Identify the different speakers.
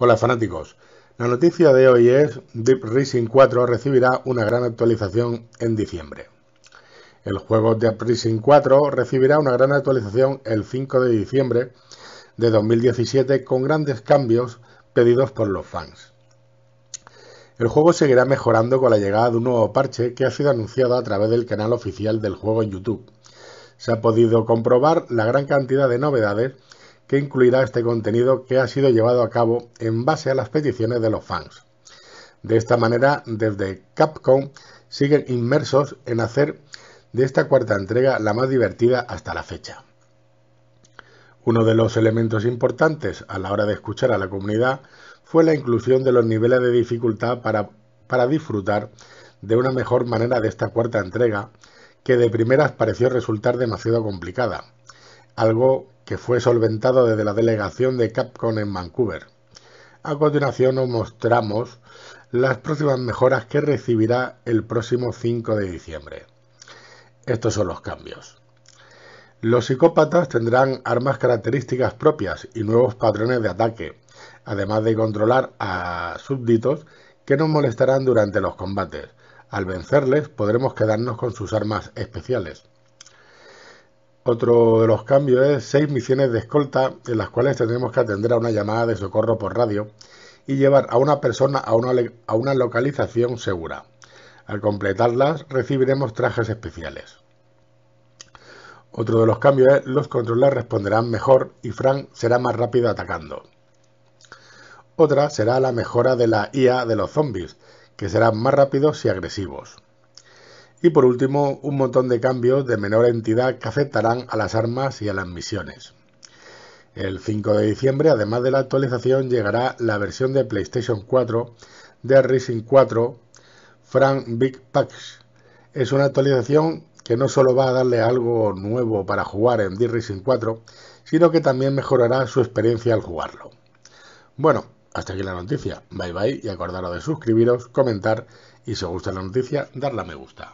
Speaker 1: Hola fanáticos, la noticia de hoy es Deep Rising 4 recibirá una gran actualización en diciembre. El juego Deep Rising 4 recibirá una gran actualización el 5 de diciembre de 2017 con grandes cambios pedidos por los fans. El juego seguirá mejorando con la llegada de un nuevo parche que ha sido anunciado a través del canal oficial del juego en YouTube. Se ha podido comprobar la gran cantidad de novedades que incluirá este contenido que ha sido llevado a cabo en base a las peticiones de los fans. De esta manera, desde Capcom siguen inmersos en hacer de esta cuarta entrega la más divertida hasta la fecha. Uno de los elementos importantes a la hora de escuchar a la comunidad fue la inclusión de los niveles de dificultad para, disfrutar de una mejor manera de esta cuarta entrega, que de primeras pareció resultar demasiado complicada, algo que fue solventado desde la delegación de Capcom en Vancouver. A continuación nos mostramos las próximas mejoras que recibirá el próximo 5 de diciembre. Estos son los cambios. Los psicópatas tendrán armas características propias y nuevos patrones de ataque, además de controlar a súbditos que nos molestarán durante los combates. Al vencerles podremos quedarnos con sus armas especiales. Otro de los cambios es seis misiones de escolta en las cuales tendremos que atender a una llamada de socorro por radio y llevar a una persona a una, localización segura. Al completarlas recibiremos trajes especiales. Otro de los cambios es los controles responderán mejor y Frank será más rápido atacando. Otra será la mejora de la IA de los zombies, que serán más rápidos y agresivos y por último un montón de cambios de menor entidad que afectarán a las armas y a las misiones. El 5 de diciembre, además de la actualización, llegará la versión de PlayStation 4 de Rising 4 Frank Big Packs. Es una actualización que no solo va a darle algo nuevo para jugar en The Racing 4, sino que también mejorará su experiencia al jugarlo. Bueno, hasta aquí la noticia. Bye bye y acordaros de suscribiros, comentar y si os gusta la noticia, darle a me gusta.